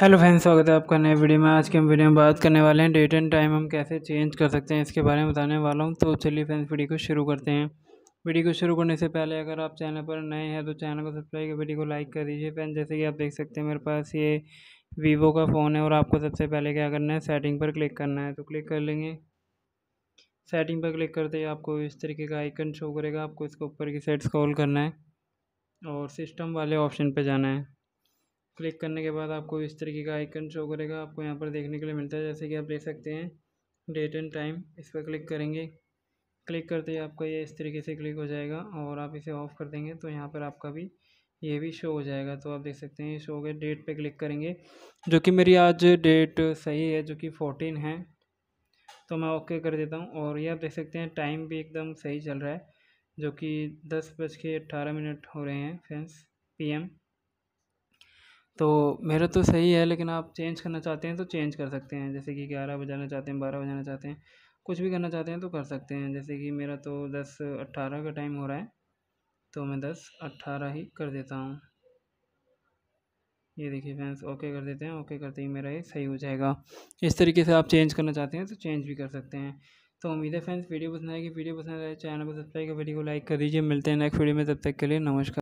hello friends स्वागत है आपका नए वीडियो में आज के हम वीडियो में बात करने वाले हैं डेट एंड टाइम हम कैसे चेंज कर सकते हैं इसके बारे में बताने वाला हूं तो चलिए फ्रेंड्स वीडियो को शुरू करते हैं वीडियो को शुरू करने से पहले अगर आप चैनल पर नए हैं तो चैनल को सब्सक्राइब कर वीडियो को लाइक कर दीजिए फ्रेंड जैसे कि आप देख सकते हैं मेरे पास ये वीवो का फ़ोन है और आपको सबसे पहले क्या करना है सेटिंग पर क्लिक करना है तो क्लिक कर लेंगे सेटिंग पर क्लिक करते ही आपको इस तरीके का आइकन शो करेगा आपको इसके ऊपर की साइड स्कॉल करना है और सिस्टम वाले ऑप्शन पर जाना है क्लिक करने के बाद आपको इस तरीके का आइकन शो करेगा आपको यहाँ पर देखने के लिए मिलता है जैसे कि आप देख सकते हैं डेट एंड टाइम इस पर क्लिक करेंगे क्लिक करते ही आपका ये इस तरीके से क्लिक हो जाएगा और आप इसे ऑफ़ कर देंगे तो यहाँ पर आपका भी ये भी शो हो जाएगा तो आप देख सकते हैं ये शो हो गया डेट पे क्लिक करेंगे जो कि मेरी आज डेट सही है जो कि फोर्टीन है तो मैं ओके कर देता हूँ और ये आप देख सकते हैं टाइम भी एकदम सही चल रहा है जो कि दस बज के अट्ठारह मिनट हो रहे हैं फ्रेंड्स पीएम तो मेरा तो सही है लेकिन आप चेंज करना चाहते हैं तो चेंज कर सकते हैं जैसे कि ग्यारह बजाना चाहते हैं बारह बजाना चाहते हैं कुछ भी करना चाहते हैं तो कर सकते हैं जैसे कि मेरा तो दस अट्ठारह का टाइम हो रहा है तो मैं दस अट्ठारह ही कर देता हूँ ये देखिए फ्रेंड्स ओके कर देते हैं ओके करते ही मेरा ये सही हो जाएगा इस तरीके से आप चेंज करना चाहते हैं तो चेंज भी कर सकते हैं तो उम्मीद है फ्रेंड्स वीडियो पसंद आएगी वीडियो पसंद आए चैनल तो को सब्सक्राइब कर वीडियो को लाइक कर दीजिए मिलते हैं नेक्स्ट वीडियो में तब तक के लिए नमस्कार